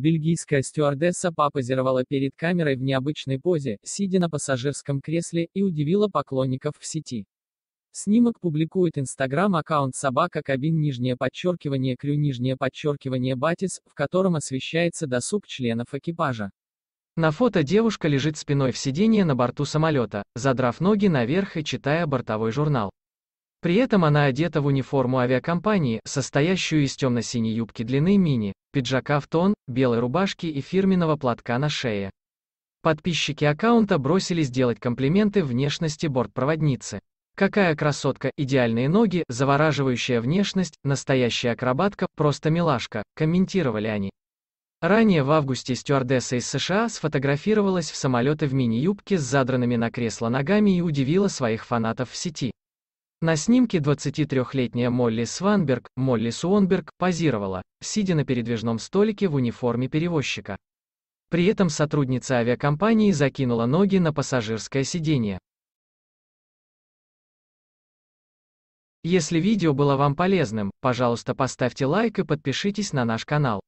Бельгийская стюардесса попозировала перед камерой в необычной позе, сидя на пассажирском кресле, и удивила поклонников в сети. Снимок публикует инстаграм-аккаунт собака кабин нижнее подчеркивание крю нижнее подчеркивание батис, в котором освещается досуг членов экипажа. На фото девушка лежит спиной в сиденье на борту самолета, задрав ноги наверх и читая бортовой журнал. При этом она одета в униформу авиакомпании, состоящую из темно-синей юбки длины мини, пиджака в тон, белой рубашки и фирменного платка на шее. Подписчики аккаунта бросились делать комплименты внешности бортпроводницы. Какая красотка, идеальные ноги, завораживающая внешность, настоящая акробатка, просто милашка, комментировали они. Ранее в августе стюардесса из США сфотографировалась в самолете в мини-юбке с задранными на кресло ногами и удивила своих фанатов в сети. На снимке 23-летняя Молли Сванберг, Молли Суонберг, позировала, сидя на передвижном столике в униформе перевозчика. При этом сотрудница авиакомпании закинула ноги на пассажирское сиденье. Если видео было вам полезным, пожалуйста поставьте лайк и подпишитесь на наш канал.